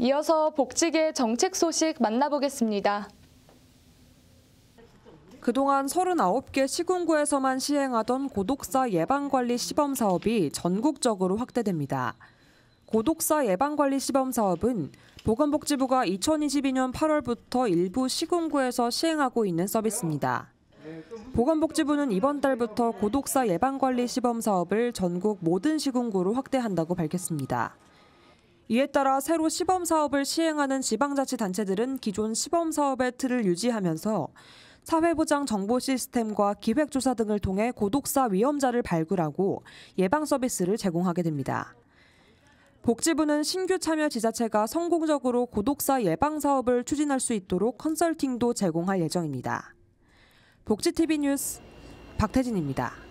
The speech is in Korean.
이어서 복지계 정책 소식 만나보겠습니다. 그동안 39개 시군구에서만 시행하던 고독사 예방관리 시범 사업이 전국적으로 확대됩니다. 고독사 예방관리 시범 사업은 보건복지부가 2022년 8월부터 일부 시군구에서 시행하고 있는 서비스입니다. 보건복지부는 이번 달부터 고독사 예방관리 시범 사업을 전국 모든 시군구로 확대한다고 밝혔습니다. 이에 따라 새로 시범 사업을 시행하는 지방자치단체들은 기존 시범 사업의 틀을 유지하면서 사회보장 정보 시스템과 기획조사 등을 통해 고독사 위험자를 발굴하고 예방 서비스를 제공하게 됩니다. 복지부는 신규 참여 지자체가 성공적으로 고독사 예방 사업을 추진할 수 있도록 컨설팅도 제공할 예정입니다. 복지TV 뉴스 박태진입니다.